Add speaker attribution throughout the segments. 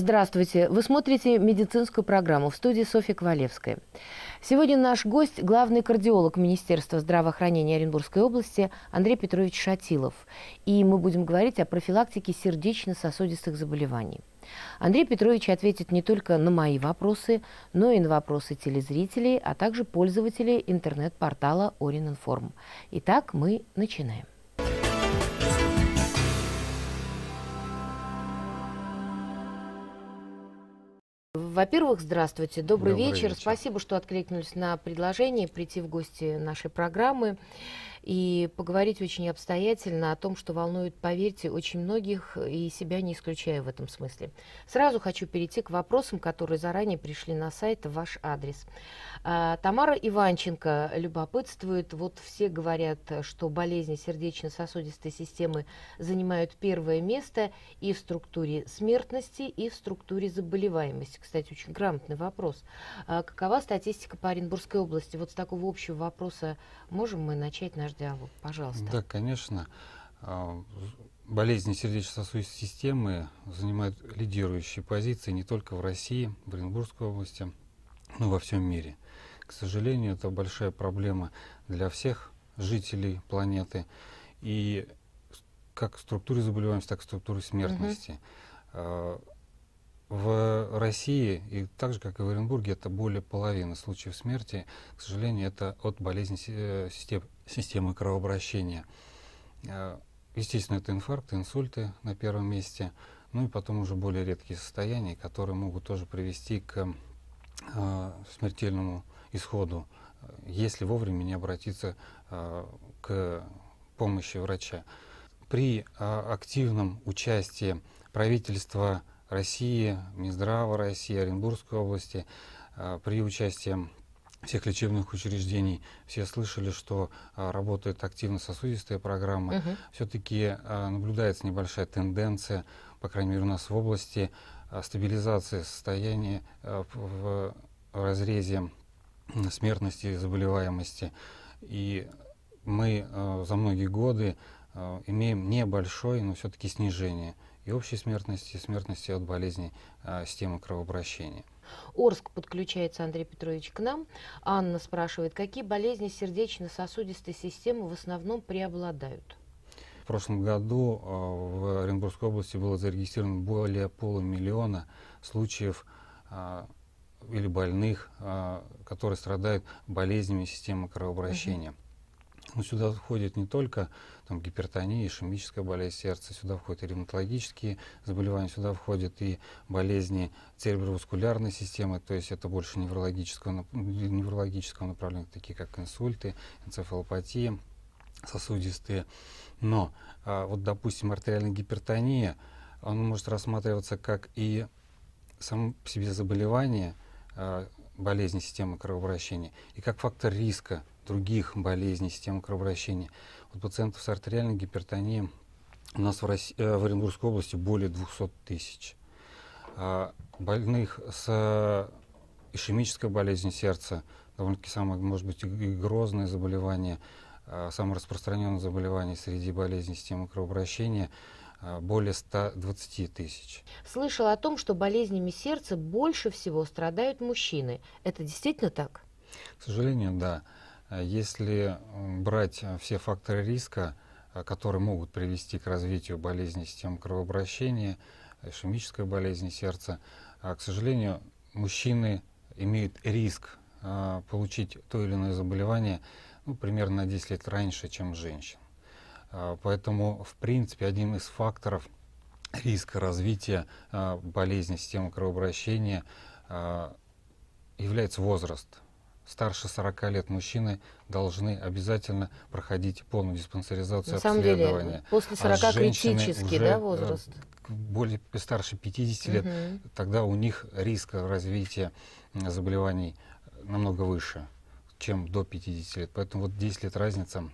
Speaker 1: Здравствуйте. Вы смотрите медицинскую программу в студии Софьи Ковалевской. Сегодня наш гость – главный кардиолог Министерства здравоохранения Оренбургской области Андрей Петрович Шатилов. И мы будем говорить о профилактике сердечно-сосудистых заболеваний. Андрей Петрович ответит не только на мои вопросы, но и на вопросы телезрителей, а также пользователей интернет-портала Орининформ. Итак, мы начинаем. Во-первых, здравствуйте, добрый, добрый вечер. вечер. Спасибо, что откликнулись на предложение прийти в гости нашей программы и поговорить очень обстоятельно о том, что волнует, поверьте, очень многих, и себя не исключая в этом смысле. Сразу хочу перейти к вопросам, которые заранее пришли на сайт в ваш адрес. А, Тамара Иванченко любопытствует. Вот все говорят, что болезни сердечно-сосудистой системы занимают первое место и в структуре смертности, и в структуре заболеваемости. Кстати, очень грамотный вопрос. А какова статистика по Оренбургской области? Вот с такого общего вопроса можем мы начать наш наш диалог. Пожалуйста.
Speaker 2: Да, конечно. А, болезни сердечно-сосудистой системы занимают лидирующие позиции не только в России, в Оренбургской области, но и во всем мире. К сожалению, это большая проблема для всех жителей планеты. И как структуры заболеваемости, так и в смертности. Угу. В России, и так же, как и в Оренбурге, это более половины случаев смерти, к сожалению, это от болезни э, систем системы кровообращения. Э, естественно, это инфаркты, инсульты на первом месте, ну и потом уже более редкие состояния, которые могут тоже привести к э, смертельному исходу, если вовремя не обратиться э, к помощи врача. При активном участии правительства России, Минздрава России, Оренбургской области, при участии всех лечебных учреждений. Все слышали, что а, работает активно сосудистая программа. Угу. Все-таки а, наблюдается небольшая тенденция, по крайней мере у нас в области, а, стабилизации состояния а, в, в разрезе смертности и заболеваемости. И мы а, за многие годы а, имеем небольшое, но все-таки снижение и общей смертности, и смертности от болезней а, системы кровообращения.
Speaker 1: Орск подключается, Андрей Петрович, к нам. Анна спрашивает, какие болезни сердечно-сосудистой системы в основном преобладают?
Speaker 2: В прошлом году а, в Оренбургской области было зарегистрировано более полумиллиона случаев а, или больных, а, которые страдают болезнями системы кровообращения. Uh -huh. Но сюда входит не только там, гипертония, ишемическая болезнь сердца, сюда входят и ревматологические заболевания, сюда входят и болезни цереброваскулярной системы, то есть это больше неврологического, неврологического направления, такие как инсульты, энцефалопатия, сосудистые. Но а, вот, допустим, артериальная гипертония, она может рассматриваться как и само по себе заболевание, а, болезни системы кровообращения, и как фактор риска других болезней системы кровообращения. У пациентов с артериальной гипертонией у нас в, России, э, в Оренбургской области более 200 тысяч. А больных с ишемической болезнью сердца, довольно-таки самое, может быть, и грозное заболевание, а самое распространенное заболевание среди болезней системы кровообращения, а, более 120 тысяч.
Speaker 1: Слышал о том, что болезнями сердца больше всего страдают мужчины. Это действительно так?
Speaker 2: К сожалению, да. Э, если брать э, все факторы риска, э, которые могут привести к развитию болезни системы кровообращения, ишемической болезни сердца, к сожалению, мужчины имеют риск получить то или иное заболевание ну, примерно на 10 лет раньше, чем женщин. Поэтому, в принципе, один из факторов риска развития болезни системы кровообращения является возраст старше 40 лет мужчины должны обязательно проходить полную диспансеризацию На самом обследования. Деле, после 40 а критический уже, да, э, возраст? Более старше 50 лет, угу. тогда у них риск развития заболеваний намного выше, чем до 50 лет. Поэтому вот 10 лет разница,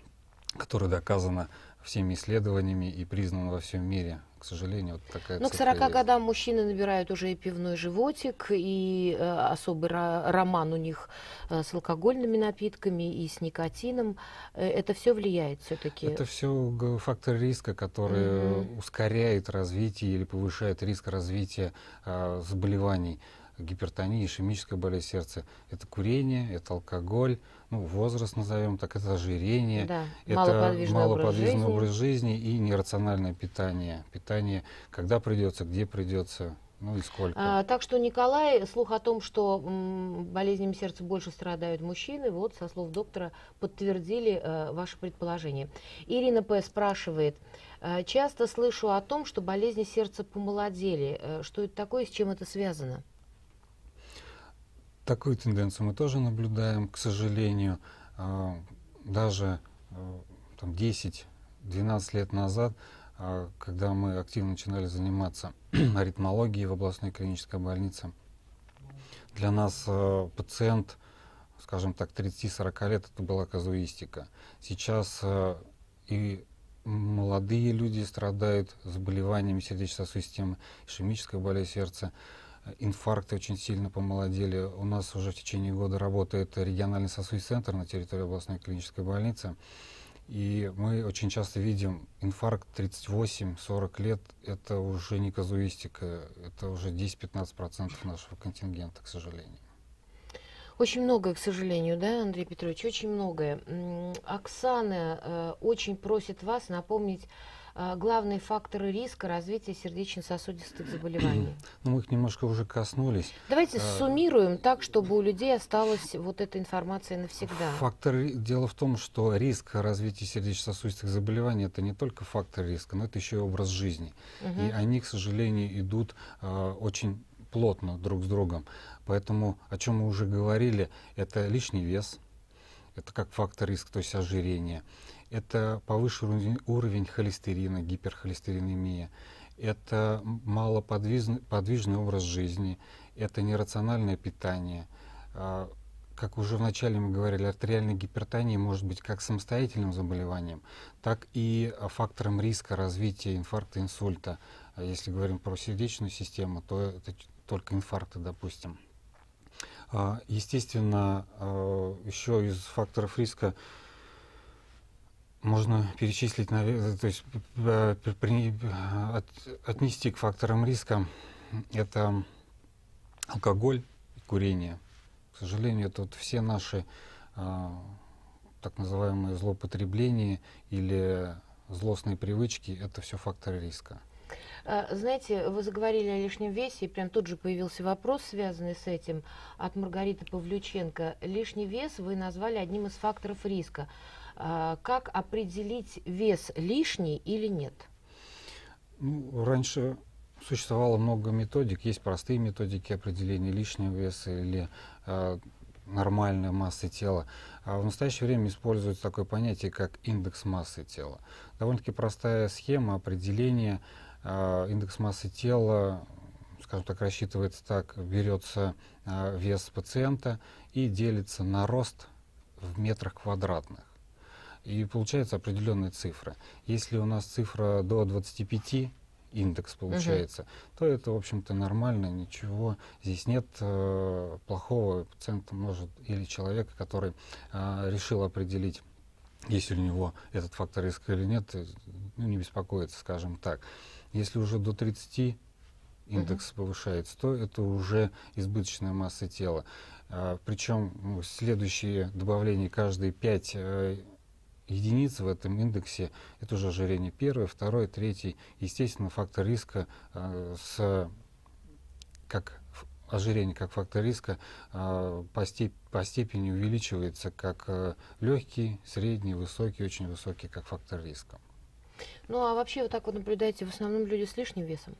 Speaker 2: которая доказана всеми исследованиями и признан во всем мире. К сожалению, вот такая Но к 40 есть. годам
Speaker 1: мужчины набирают уже и пивной животик, и э, особый роман у них э, с алкогольными напитками, и с никотином. Э, это все влияет все-таки? Это
Speaker 2: все фактор риска, который mm -hmm. ускоряет развитие или повышает риск развития э, заболеваний гипертония, ишемическая болезнь сердца. Это курение, это алкоголь, ну, возраст назовем так, это ожирение, да, это малоподвижный, малоподвижный образ, жизни. образ жизни и нерациональное питание. Питание, когда придется, где придется. Ну и сколько?
Speaker 1: А, так что, Николай, слух о том, что м, болезнями сердца больше страдают мужчины, вот со слов доктора подтвердили э, ваше предположение. Ирина П. спрашивает, э, часто слышу о том, что болезни сердца помолодели. Э, что это такое с чем это связано?
Speaker 2: Такую тенденцию мы тоже наблюдаем, к сожалению. А, даже а, там, 10-12 лет назад, а, когда мы активно начинали заниматься аритмологией в областной клинической больнице, для нас пациент, скажем так, 30-40 лет, это была казуистика. Сейчас и молодые люди страдают заболеваниями сердечно-сосудистой системы, ишемической боли сердца, инфаркты очень сильно помолодели. У нас уже в течение года работает региональный сосудистый центр на территории областной клинической больницы. И мы очень часто видим инфаркт 38-40 лет, это уже не казуистика, это уже 10-15% нашего контингента, к сожалению.
Speaker 1: Очень многое, к сожалению, да, Андрей Петрович, очень многое. Оксана э, очень просит вас напомнить э, главные факторы риска развития сердечно-сосудистых заболеваний.
Speaker 2: Ну, мы их немножко уже коснулись.
Speaker 1: Давайте а, суммируем так, чтобы у людей осталась вот эта информация навсегда.
Speaker 2: Факторы. Дело в том, что риск развития сердечно-сосудистых заболеваний это не только фактор риска, но это еще и образ жизни. Угу. И они, к сожалению, идут э, очень плотно друг с другом. Поэтому, о чем мы уже говорили, это лишний вес, это как фактор риска, то есть ожирение, это повышенный уровень холестерина, гиперхолестеринемия, это малоподвижный подвижный образ жизни, это нерациональное питание. А, как уже вначале мы говорили, артериальная гипертония может быть как самостоятельным заболеванием, так и фактором риска развития инфаркта, инсульта. А если говорим про сердечную систему, то это только инфаркты, допустим. А, естественно, а, еще из факторов риска можно перечислить, то есть а, отнести к факторам риска это алкоголь и курение. К сожалению, тут все наши так называемые злоупотребления или злостные привычки – это все факторы риска.
Speaker 1: Э, знаете, вы заговорили о лишнем весе, и прям тут же появился вопрос, связанный с этим, от Маргариты Павлюченко. Лишний вес вы назвали одним из факторов риска. Э, как определить вес лишний или нет?
Speaker 2: Ну, раньше существовало много методик. Есть простые методики определения лишнего веса или э, нормальной массы тела. А в настоящее время используется такое понятие, как индекс массы тела. Довольно-таки простая схема определения Э, индекс массы тела, скажем так, рассчитывается так, берется э, вес пациента и делится на рост в метрах квадратных. И получаются определенные цифры. Если у нас цифра до 25, индекс получается, угу. то это, в общем-то, нормально, ничего здесь нет э, плохого. Пациент может, или человек, который э, решил определить, есть ли у него этот фактор риска или нет, э, ну, не беспокоиться, скажем так. Если уже до 30 индекс угу. повышается, то это уже избыточная масса тела. А, причем ну, следующие добавления каждые 5 э, единиц в этом индексе, это уже ожирение первое, второе, третье. Естественно, фактор риска э, с как ожирение как фактор риска э, по, степ по степени увеличивается как э, легкий, средний, высокий, очень высокий как фактор риска.
Speaker 1: Ну а вообще вот так вот наблюдаете, в основном люди с лишним весом?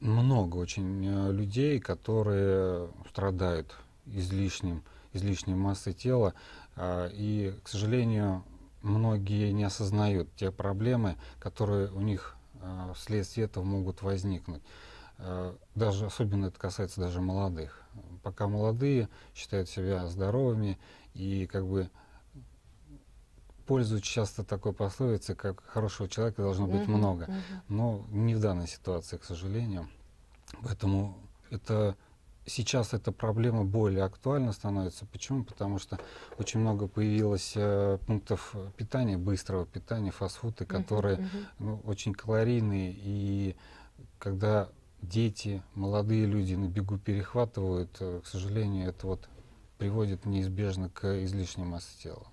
Speaker 2: Много очень э, людей, которые страдают излишним, излишней массой тела. А, и, к сожалению, многие не осознают те проблемы, которые у них а, вследствие этого могут возникнуть. А, даже особенно это касается даже молодых. Пока молодые считают себя здоровыми и как бы пользуют часто такой пословицей, как хорошего человека должно быть mm-hmm. много. Mm-hmm. Но не в данной ситуации, к сожалению. Поэтому это сейчас эта проблема более актуальна становится. Почему? Потому что очень много появилось э, пунктов питания, быстрого питания, фастфуды, которые uh-huh, Ну, очень калорийные. И когда дети, молодые люди на бегу перехватывают, э, к сожалению, это вот приводит неизбежно к излишней массе тела.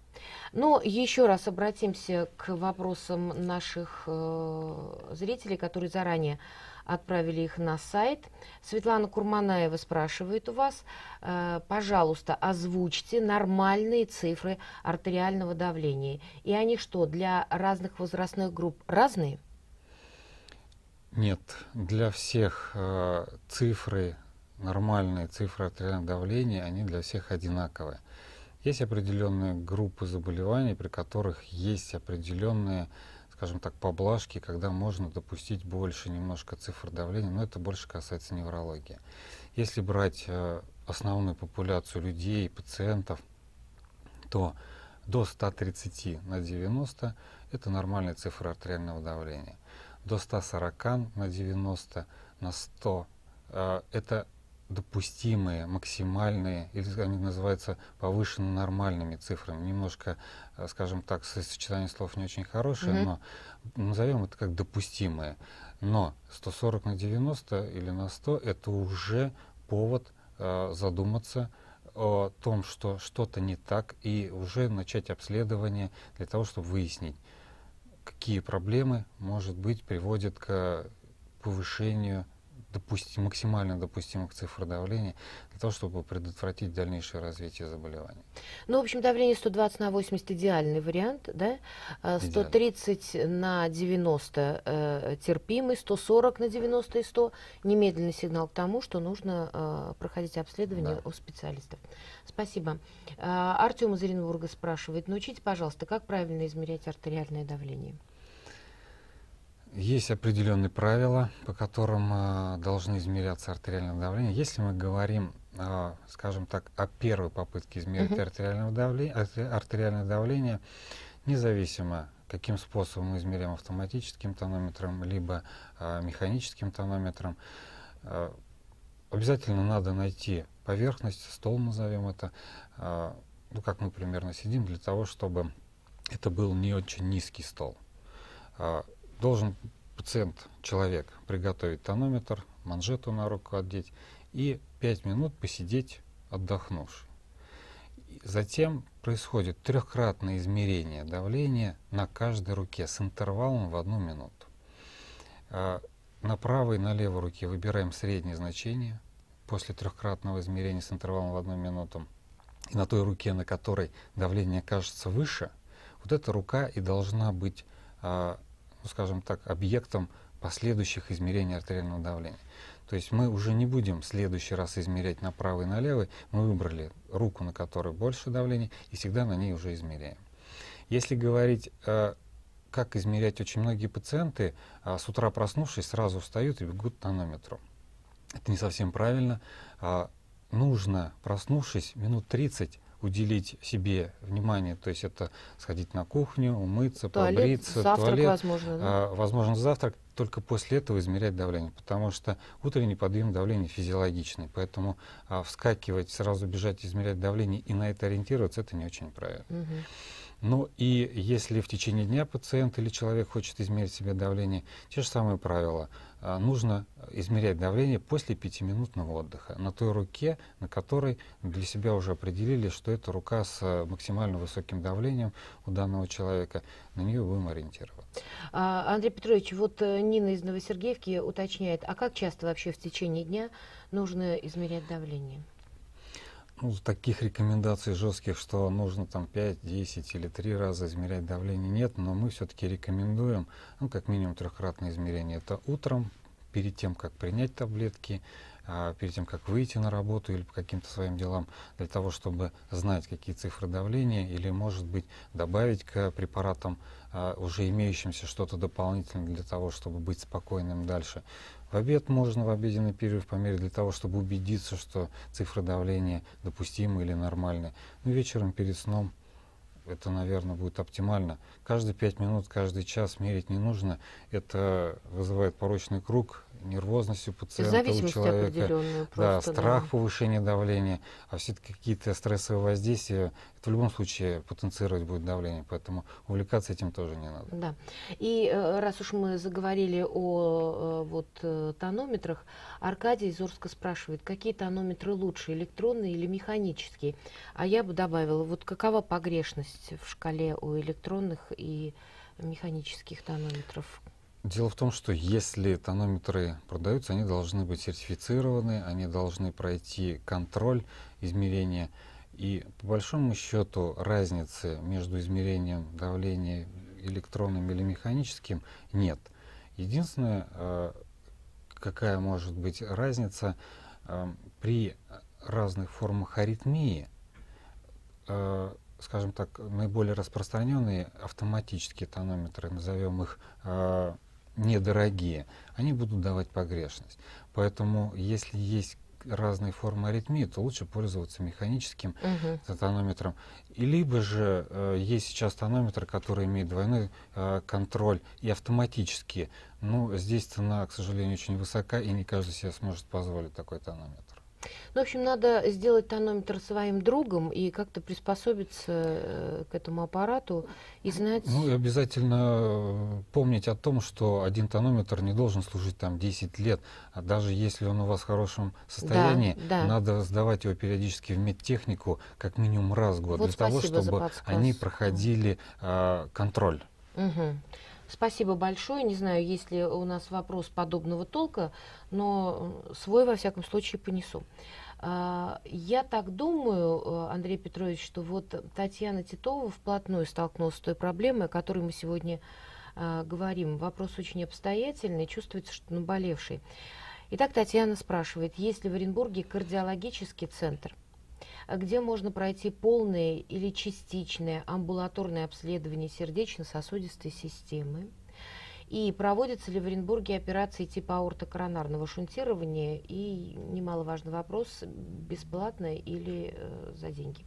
Speaker 1: Но еще раз обратимся к вопросам наших э, зрителей, которые заранее отправили их на сайт. Светлана Курманаева спрашивает у вас, э, пожалуйста, озвучьте нормальные цифры артериального давления. И они что, для разных возрастных групп разные?
Speaker 2: Нет, для всех э, цифры, нормальные цифры артериального давления, они для всех одинаковые. Есть определенные группы заболеваний, при которых есть определенные, скажем так, поблажки, когда можно допустить больше немножко цифр давления, но это больше касается неврологии. Если брать э, основную популяцию людей, пациентов, то до 130 на 90 – это нормальная цифра артериального давления. До 140 на 90 на 100 э, – это допустимые, максимальные, или они называются повышенно нормальными цифрами. Немножко, э, скажем так, сочетание слов не очень хорошее, угу. но назовем это как допустимые. Но 140 на 90 или на 100 это уже повод э, задуматься о том, что что-то не так, и уже начать обследование для того, чтобы выяснить, какие проблемы, может быть, приводят к повышению допустим, максимально допустимых цифр давления для того, чтобы предотвратить дальнейшее развитие заболевания.
Speaker 1: Ну, в общем, давление 120 на 80 идеальный вариант, да? 130 а, на 90 э, терпимый, 140 на 90 и 100 немедленный сигнал к тому, что нужно э, проходить обследование да. у специалистов. Спасибо. Э, а, Артем из Оренбурга спрашивает, научите, пожалуйста, как правильно измерять артериальное давление?
Speaker 2: Есть определенные правила, по которым э, должны измеряться артериальное давление. Если мы говорим, э, скажем так, о первой попытке измерить uh-huh. артериальное, давление, артериальное давление, независимо каким способом мы измеряем автоматическим тонометром, либо э, механическим тонометром, э, обязательно надо найти поверхность, стол назовем это, э, ну как мы примерно сидим, для того, чтобы это был не очень низкий стол должен пациент, человек, приготовить тонометр, манжету на руку одеть и 5 минут посидеть отдохнувший. Затем происходит трехкратное измерение давления на каждой руке с интервалом в одну минуту. А, на правой и на левой руке выбираем среднее значение после трехкратного измерения с интервалом в одну минуту. И на той руке, на которой давление кажется выше, вот эта рука и должна быть а, ну, скажем так, объектом последующих измерений артериального давления. То есть мы уже не будем в следующий раз измерять на правый и на левый, мы выбрали руку, на которой больше давления, и всегда на ней уже измеряем. Если говорить, э, как измерять, очень многие пациенты э, с утра проснувшись, сразу встают и бегут к тонометру. Это не совсем правильно. Э, нужно, проснувшись, минут 30 уделить себе внимание, то есть это сходить на кухню, умыться, туалет, побриться, завтрак, туалет, возможно, да? а, возможно завтрак, только после этого измерять давление, потому что утренний подъем давления физиологичный, поэтому а, вскакивать, сразу бежать, измерять давление и на это ориентироваться, это не очень правильно. Угу. Ну и если в течение дня пациент или человек хочет измерить себе давление, те же самые правила. А, нужно измерять давление после пятиминутного отдыха на той руке, на которой для себя уже определили, что это рука с э, максимально высоким давлением у данного человека. На нее будем ориентироваться.
Speaker 1: А, Андрей Петрович, вот э, Нина из Новосергеевки уточняет, а как часто вообще в течение дня нужно измерять давление?
Speaker 2: ну, таких рекомендаций жестких, что нужно там 5, 10 или 3 раза измерять давление, нет, но мы все-таки рекомендуем, ну, как минимум трехкратное измерение. Это утром, перед тем, как принять таблетки, а, перед тем, как выйти на работу или по каким-то своим делам, для того, чтобы знать, какие цифры давления, или, может быть, добавить к препаратам а, уже имеющимся что-то дополнительное для того, чтобы быть спокойным дальше. В обед можно в обеденный перерыв померить для того, чтобы убедиться, что цифры давления допустимы или нормальны. Ну вечером перед сном это, наверное, будет оптимально. Каждые 5 минут, каждый час мерить не нужно. Это вызывает порочный круг нервозностью пациента, у человека, просто, да, страх да. повышения давления, а все-таки какие-то стрессовые воздействия, это в любом случае потенцировать будет давление, поэтому увлекаться этим тоже не надо.
Speaker 1: Да. И э, раз уж мы заговорили о э, вот, э, тонометрах, Аркадий из спрашивает, какие тонометры лучше, электронные или механические? А я бы добавила, вот какова погрешность в шкале у электронных и механических тонометров?
Speaker 2: Дело в том, что если тонометры продаются, они должны быть сертифицированы, они должны пройти контроль измерения. И по большому счету разницы между измерением давления электронным или механическим нет. Единственное, э, какая может быть разница, э, при разных формах аритмии, э, скажем так, наиболее распространенные автоматические тонометры, назовем их недорогие, они будут давать погрешность. Поэтому, если есть разные формы аритмии, то лучше пользоваться механическим угу. тонометром. И либо же э, есть сейчас тонометр, который имеет двойной э, контроль и автоматически. но ну, здесь цена, к сожалению, очень высока, и не каждый себе сможет позволить такой тонометр.
Speaker 1: Ну, в общем, надо сделать тонометр своим другом и как-то приспособиться э, к этому аппарату и знать... Ну,
Speaker 2: и обязательно э, помнить о том, что один тонометр не должен служить там 10 лет, а даже если он у вас в хорошем состоянии, да, да. надо сдавать его периодически в медтехнику как минимум раз в год, вот для того, чтобы они проходили э, контроль.
Speaker 1: Угу. Спасибо большое. Не знаю, есть ли у нас вопрос подобного толка, но свой, во всяком случае, понесу. А, я так думаю, э, Андрей Петрович, что вот Татьяна Титова вплотную столкнулась с той проблемой, о которой мы сегодня а, говорим. Вопрос очень обстоятельный, чувствуется, что наболевший. Итак, Татьяна спрашивает, есть ли в Оренбурге кардиологический центр? А где можно пройти полное или частичное амбулаторное обследование сердечно-сосудистой системы. И проводятся ли в Оренбурге операции типа аортокоронарного шунтирования? И немаловажный вопрос, бесплатно или э, за деньги?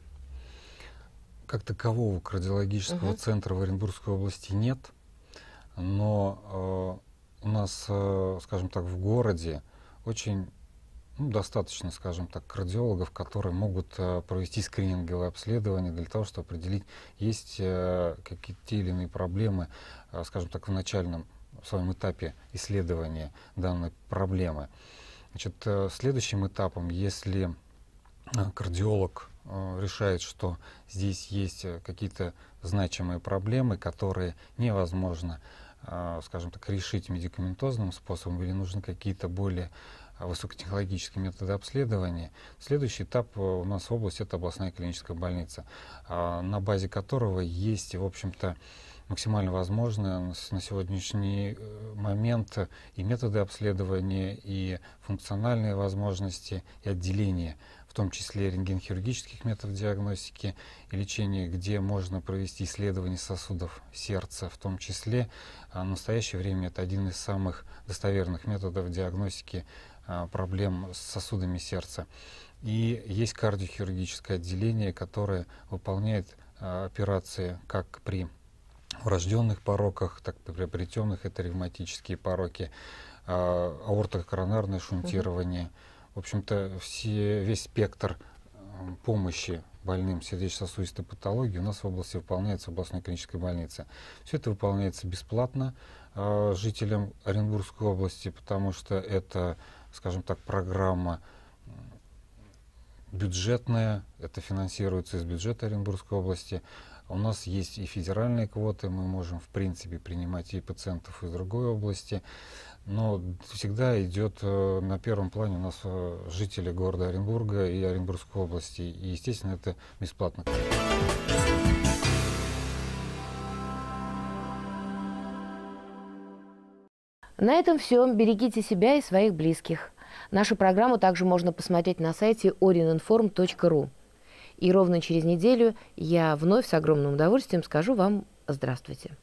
Speaker 2: Как такового кардиологического угу. центра в Оренбургской области нет, но э, у нас, э, скажем так, в городе очень ну, достаточно, скажем так, кардиологов, которые могут э, провести скрининговое обследование для того, чтобы определить, есть э, какие-то те или иные проблемы, э, скажем так, в начальном в своем этапе исследования данной проблемы. Значит, э, следующим этапом, если э, кардиолог э, решает, что здесь есть э, какие-то значимые проблемы, которые невозможно, э, скажем так, решить медикаментозным способом или нужны какие-то более высокотехнологические методы обследования. Следующий этап э, у нас в области — это областная клиническая больница, а, на базе которого есть, в общем-то, максимально возможно на сегодняшний э, момент и методы обследования, и функциональные возможности, и отделения, в том числе рентгенхирургических методов диагностики и лечения, где можно провести исследование сосудов сердца, в том числе. А в настоящее время это один из самых достоверных методов диагностики Э, проблем с сосудами сердца. И есть кардиохирургическое отделение, которое выполняет э, операции как при врожденных пороках, так и приобретенных, это ревматические пороки, э, аортокоронарное шунтирование. В общем-то, все, весь спектр помощи больным сердечно-сосудистой патологии у нас в области выполняется в областной клинической больнице. Все это выполняется бесплатно э, жителям Оренбургской области, потому что это скажем так, программа бюджетная, это финансируется из бюджета Оренбургской области. У нас есть и федеральные квоты, мы можем, в принципе, принимать и пациентов из другой области, но всегда идет э, на первом плане у нас э, жители города Оренбурга и Оренбургской области, и, естественно, это бесплатно.
Speaker 1: На этом все. Берегите себя и своих близких. Нашу программу также можно посмотреть на сайте orininform.ru. И ровно через неделю я вновь с огромным удовольствием скажу вам здравствуйте.